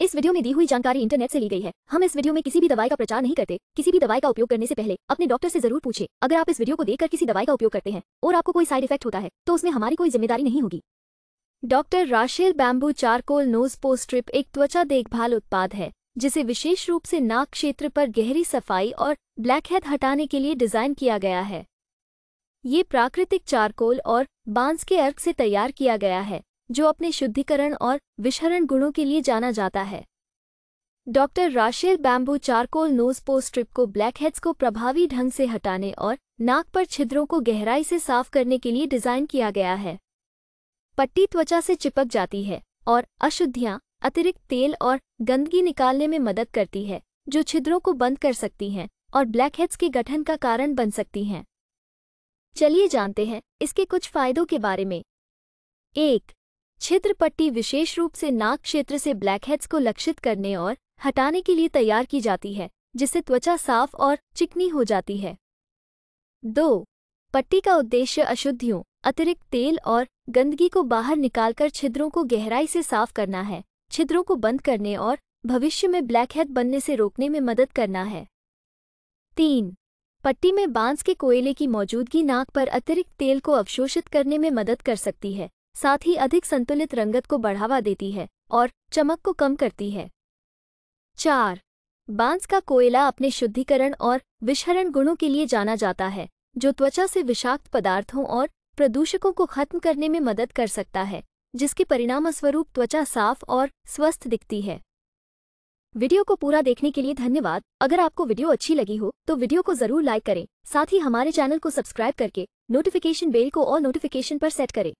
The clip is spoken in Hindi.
इस वीडियो में दी हुई जानकारी इंटरनेट से ली गई है हम इस वीडियो में किसी भी दवाई का प्रचार नहीं करते किसी भी दवाई का उपयोग करने से पहले अपने डॉक्टर से जरूर पूछे अगर आप इस वीडियो को देखकर किसी दवाई का उपयोग करते हैं और आपको कोई साइड इफेक्ट होता है तो उसमें हमारी कोई जिम्मेदारी नहीं होगी doctor Rashel bamboo charcoal nose pore strip एक त्वचा देखभाल उत्पाद है जिसे विशेष रूप से नाक क्षेत्र पर गहरी सफाई और ब्लैकहेड हटाने के लिए डिजाइन किया गया है ये प्राकृतिक चारकोल और बांस के अर्क से तैयार किया गया है जो अपने शुद्धिकरण और विषहरण गुणों के लिए जाना जाता है doctor Rashel bamboo charcoal nose pore strip को ब्लैकहेड्स को प्रभावी ढंग से हटाने और नाक पर छिद्रों को गहराई से साफ करने के लिए डिज़ाइन किया गया है पट्टी त्वचा से चिपक जाती है और अशुद्धियां अतिरिक्त तेल और गंदगी निकालने में मदद करती है जो छिद्रों को बंद कर सकती हैं और ब्लैकहेड्स के गठन का कारण बन सकती हैं चलिए जानते हैं इसके कुछ फायदों के बारे में एक छिद्र पट्टी विशेष रूप से नाक क्षेत्र से ब्लैकहेड्स को लक्षित करने और हटाने के लिए तैयार की जाती है जिससे त्वचा साफ और चिकनी हो जाती है दो पट्टी का उद्देश्य अशुद्धियों अतिरिक्त तेल और गंदगी को बाहर निकालकर छिद्रों को गहराई से साफ करना है छिद्रों को बंद करने और भविष्य में ब्लैकहेड बनने से रोकने में मदद करना है तीन पट्टी में बांस के कोयले की मौजूदगी नाक पर अतिरिक्त तेल को अवशोषित करने में मदद कर सकती है साथ ही अधिक संतुलित रंगत को बढ़ावा देती है और चमक को कम करती है चार बांस का कोयला अपने शुद्धिकरण और विषहरण गुणों के लिए जाना जाता है जो त्वचा से विषाक्त पदार्थों और प्रदूषकों को खत्म करने में मदद कर सकता है जिसके परिणामस्वरूप त्वचा साफ और स्वस्थ दिखती है वीडियो को पूरा देखने के लिए धन्यवाद अगर आपको वीडियो अच्छी लगी हो तो वीडियो को जरूर लाइक करें साथ ही हमारे चैनल को सब्सक्राइब करके नोटिफिकेशन बेल को और नोटिफिकेशन पर सेट करें